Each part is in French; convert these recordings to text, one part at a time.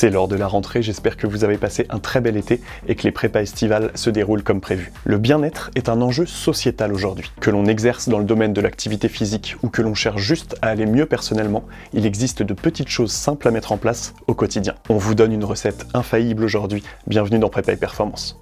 C'est lors de la rentrée, j'espère que vous avez passé un très bel été et que les prépas estivales se déroulent comme prévu. Le bien-être est un enjeu sociétal aujourd'hui. Que l'on exerce dans le domaine de l'activité physique ou que l'on cherche juste à aller mieux personnellement, il existe de petites choses simples à mettre en place au quotidien. On vous donne une recette infaillible aujourd'hui, bienvenue dans Prépa et Performance.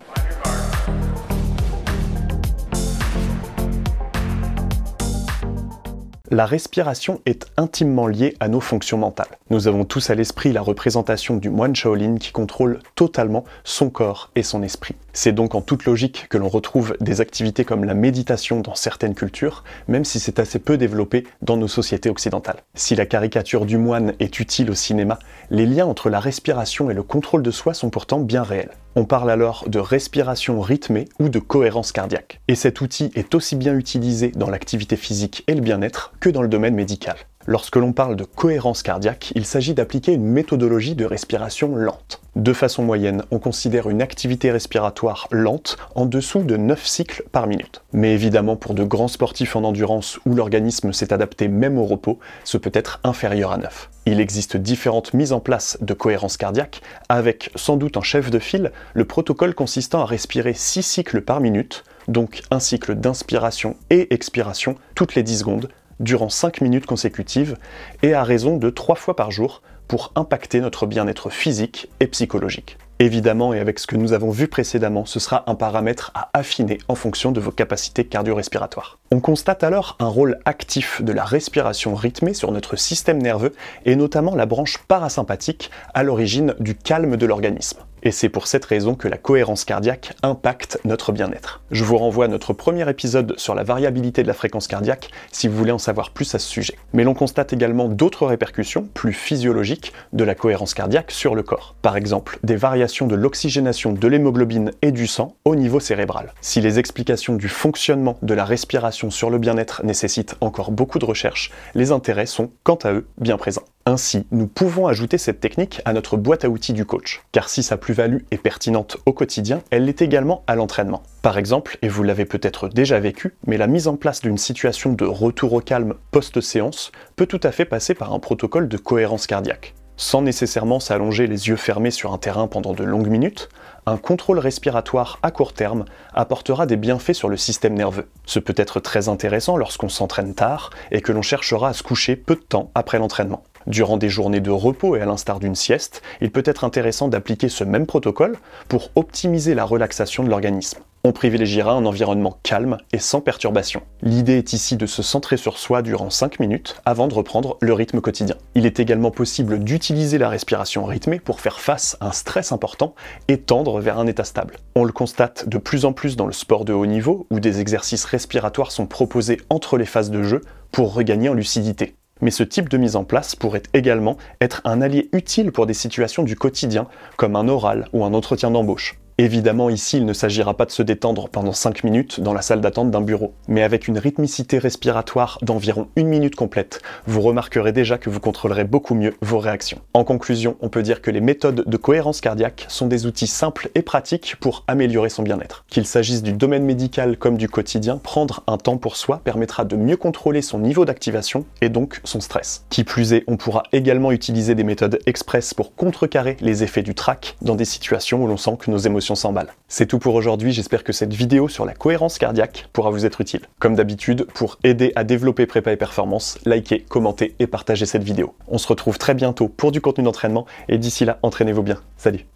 la respiration est intimement liée à nos fonctions mentales. Nous avons tous à l'esprit la représentation du moine Shaolin qui contrôle totalement son corps et son esprit. C'est donc en toute logique que l'on retrouve des activités comme la méditation dans certaines cultures, même si c'est assez peu développé dans nos sociétés occidentales. Si la caricature du moine est utile au cinéma, les liens entre la respiration et le contrôle de soi sont pourtant bien réels. On parle alors de respiration rythmée ou de cohérence cardiaque. Et cet outil est aussi bien utilisé dans l'activité physique et le bien-être que dans le domaine médical. Lorsque l'on parle de cohérence cardiaque, il s'agit d'appliquer une méthodologie de respiration lente. De façon moyenne, on considère une activité respiratoire lente en dessous de 9 cycles par minute. Mais évidemment, pour de grands sportifs en endurance où l'organisme s'est adapté même au repos, ce peut être inférieur à 9. Il existe différentes mises en place de cohérence cardiaque, avec sans doute en chef de file le protocole consistant à respirer 6 cycles par minute, donc un cycle d'inspiration et expiration toutes les 10 secondes durant 5 minutes consécutives et à raison de 3 fois par jour pour impacter notre bien-être physique et psychologique. Évidemment, et avec ce que nous avons vu précédemment, ce sera un paramètre à affiner en fonction de vos capacités cardio-respiratoires. On constate alors un rôle actif de la respiration rythmée sur notre système nerveux et notamment la branche parasympathique à l'origine du calme de l'organisme. Et c'est pour cette raison que la cohérence cardiaque impacte notre bien-être. Je vous renvoie à notre premier épisode sur la variabilité de la fréquence cardiaque si vous voulez en savoir plus à ce sujet. Mais l'on constate également d'autres répercussions, plus physiologiques, de la cohérence cardiaque sur le corps. Par exemple, des variations de l'oxygénation de l'hémoglobine et du sang au niveau cérébral. Si les explications du fonctionnement de la respiration sur le bien-être nécessitent encore beaucoup de recherches, les intérêts sont, quant à eux, bien présents. Ainsi, nous pouvons ajouter cette technique à notre boîte à outils du coach, car si sa plus-value est pertinente au quotidien, elle l'est également à l'entraînement. Par exemple, et vous l'avez peut-être déjà vécu, mais la mise en place d'une situation de retour au calme post-séance peut tout à fait passer par un protocole de cohérence cardiaque. Sans nécessairement s'allonger les yeux fermés sur un terrain pendant de longues minutes, un contrôle respiratoire à court terme apportera des bienfaits sur le système nerveux. Ce peut être très intéressant lorsqu'on s'entraîne tard et que l'on cherchera à se coucher peu de temps après l'entraînement. Durant des journées de repos et à l'instar d'une sieste, il peut être intéressant d'appliquer ce même protocole pour optimiser la relaxation de l'organisme. On privilégiera un environnement calme et sans perturbation. L'idée est ici de se centrer sur soi durant 5 minutes avant de reprendre le rythme quotidien. Il est également possible d'utiliser la respiration rythmée pour faire face à un stress important et tendre vers un état stable. On le constate de plus en plus dans le sport de haut niveau où des exercices respiratoires sont proposés entre les phases de jeu pour regagner en lucidité. Mais ce type de mise en place pourrait également être un allié utile pour des situations du quotidien, comme un oral ou un entretien d'embauche. Évidemment, ici, il ne s'agira pas de se détendre pendant 5 minutes dans la salle d'attente d'un bureau, mais avec une rythmicité respiratoire d'environ une minute complète, vous remarquerez déjà que vous contrôlerez beaucoup mieux vos réactions. En conclusion, on peut dire que les méthodes de cohérence cardiaque sont des outils simples et pratiques pour améliorer son bien-être. Qu'il s'agisse du domaine médical comme du quotidien, prendre un temps pour soi permettra de mieux contrôler son niveau d'activation et donc son stress. Qui plus est, on pourra également utiliser des méthodes express pour contrecarrer les effets du trac dans des situations où l'on sent que nos émotions 100 C'est tout pour aujourd'hui, j'espère que cette vidéo sur la cohérence cardiaque pourra vous être utile. Comme d'habitude, pour aider à développer prépa et performance, likez, commentez et partagez cette vidéo. On se retrouve très bientôt pour du contenu d'entraînement et d'ici là, entraînez-vous bien. Salut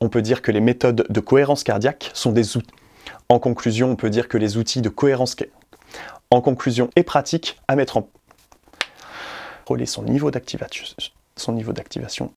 on peut dire que les méthodes de cohérence cardiaque sont des outils. En conclusion, on peut dire que les outils de cohérence en conclusion et pratique à mettre en relais son niveau d'activation